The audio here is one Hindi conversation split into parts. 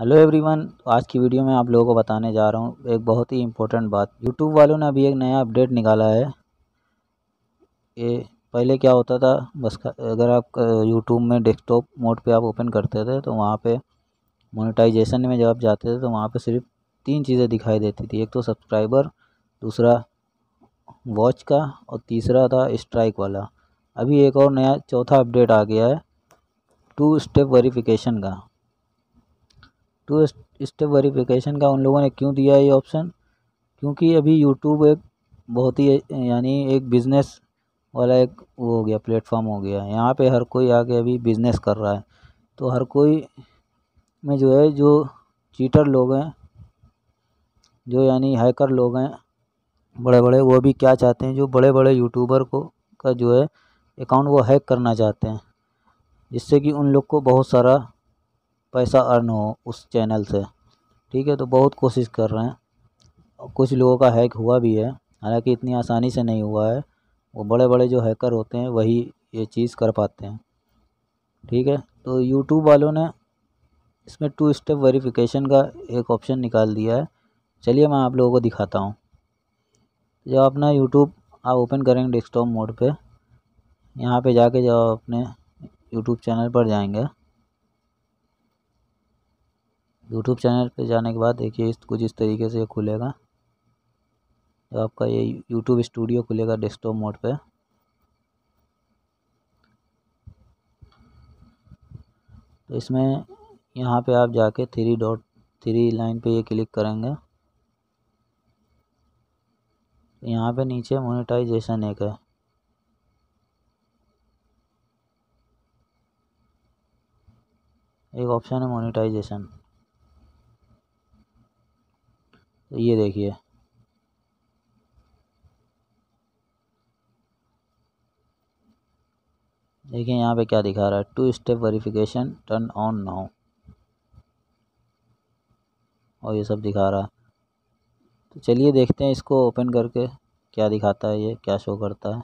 हेलो एवरीवन तो आज की वीडियो में आप लोगों को बताने जा रहा हूँ एक बहुत ही इम्पोर्टेंट बात यूट्यूब वालों ने अभी एक नया अपडेट निकाला है ये पहले क्या होता था बस अगर आप यूट्यूब में डेस्कटॉप मोड पे आप ओपन करते थे तो वहाँ पे मोनेटाइजेशन में जब आप जाते थे तो वहाँ पे सिर्फ तीन चीज़ें दिखाई देती थी एक तो सब्सक्राइबर दूसरा वॉच का और तीसरा था स्ट्राइक वाला अभी एक और नया चौथा अपडेट आ गया है टू स्टेप वेरीफिकेशन का टू स्टेप वेरिफिकेशन का उन लोगों ने क्यों दिया है ये ऑप्शन क्योंकि अभी यूट्यूब एक बहुत ही यानी एक बिज़नेस वाला एक वो हो गया प्लेटफॉर्म हो गया यहाँ पे हर कोई आके अभी बिज़नेस कर रहा है तो हर कोई में जो है जो चीटर लोग हैं जो यानी हैकर लोग हैं बड़े बड़े वो भी क्या चाहते हैं जो बड़े बड़े यूट्यूबर को का जो है अकाउंट वो हैक करना चाहते हैं जिससे कि उन लोग को बहुत सारा पैसा अर्न हो उस चैनल से ठीक है तो बहुत कोशिश कर रहे हैं कुछ लोगों का हैक हुआ भी है हालांकि इतनी आसानी से नहीं हुआ है वो बड़े बड़े जो हैकर होते हैं वही ये चीज़ कर पाते हैं ठीक है तो यूट्यूब वालों ने इसमें टू स्टेप वेरिफिकेशन का एक ऑप्शन निकाल दिया है चलिए मैं आप लोगों को दिखाता हूँ जब अपना यूट्यूब आप ओपन करेंगे डेस्कटॉप मोड पे यहाँ पे जाके जब अपने यूट्यूब चैनल पर जाएंगे यूट्यूब चैनल पे जाने के बाद देखिए इस कुछ इस तरीके से खुलेगा तो आपका ये यूट्यूब स्टूडियो खुलेगा डेस्कटॉप मोड पे तो इसमें यहाँ पे आप जाके थ्री डॉट थ्री लाइन पे ये क्लिक करेंगे तो यहाँ पे नीचे मोनेटाइजेशन एक है एक ऑप्शन है मोनेटाइजेशन ये देखिए देखिए यहाँ पे क्या दिखा रहा है two step verification turn on now और ये सब दिखा रहा है तो चलिए देखते हैं इसको ओपन करके क्या दिखाता है ये क्या शो करता है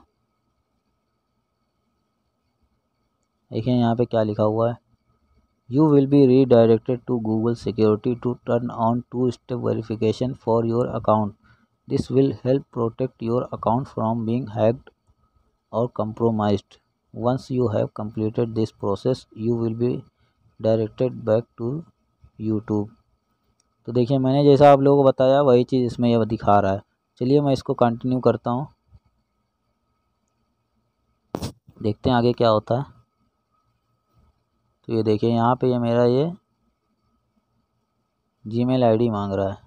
देखिए यहाँ पे क्या लिखा हुआ है You will be redirected to Google Security to turn on two-step verification for your account. This will help protect your account from being hacked or compromised. Once you have completed this process, you will be directed back to YouTube. तो देखिए मैंने जैसा आप लोगों को बताया वही चीज़ इसमें यह दिखा रहा है चलिए मैं इसको कंटिन्यू करता हूँ देखते हैं आगे क्या होता है तो ये देखिए यहाँ पे ये मेरा ये जीमेल आईडी मांग रहा है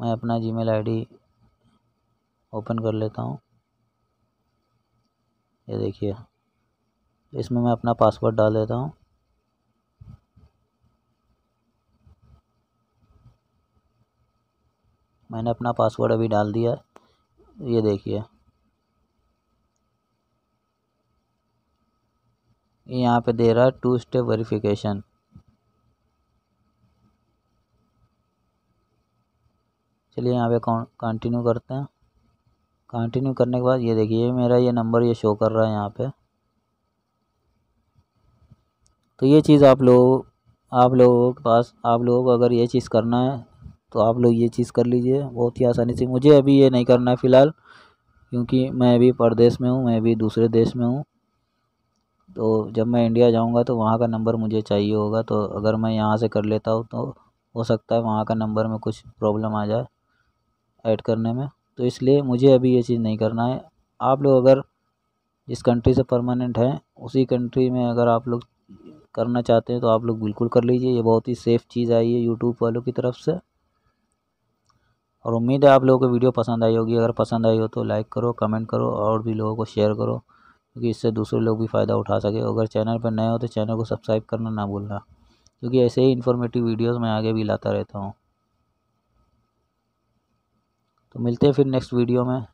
मैं अपना जीमेल आईडी ओपन कर लेता हूँ ये देखिए इसमें मैं अपना पासवर्ड डाल देता हूँ मैंने अपना पासवर्ड अभी डाल दिया ये देखिए यहाँ पे दे रहा है टू स्टेप वेरिफिकेशन चलिए यहाँ पे कंटिन्यू करते हैं कंटिन्यू करने के बाद ये देखिए मेरा ये नंबर ये शो कर रहा है यहाँ पे तो ये चीज़ आप लोग आप लोगों के पास आप लोगों को अगर ये चीज़ करना है तो आप लोग ये चीज़ कर लीजिए बहुत ही आसानी से मुझे अभी ये नहीं करना है फ़िलहाल क्योंकि मैं अभी परदेश में हूँ मैं अभी दूसरे देश में हूँ तो जब मैं इंडिया जाऊँगा तो वहाँ का नंबर मुझे चाहिए होगा तो अगर मैं यहाँ से कर लेता हूँ तो हो सकता है वहाँ का नंबर में कुछ प्रॉब्लम आ जाए ऐड करने में तो इसलिए मुझे अभी ये चीज़ नहीं करना है आप लोग अगर जिस कंट्री से परमानेंट हैं उसी कंट्री में अगर आप लोग करना चाहते हैं तो आप लोग बिल्कुल कर लीजिए ये बहुत ही सेफ़ चीज़ आई है यूट्यूब वालों की तरफ से और उम्मीद है आप लोगों को वीडियो पसंद आई होगी अगर पसंद आई हो तो लाइक करो कमेंट करो और भी लोगों को शेयर करो क्योंकि इससे दूसरे लोग भी फ़ायदा उठा सके अगर चैनल पर नए हो तो चैनल को सब्सक्राइब करना ना भूलना क्योंकि ऐसे ही इन्फॉर्मेटिव वीडियोज़ मैं आगे भी लाता रहता हूँ तो मिलते हैं फिर नेक्स्ट वीडियो में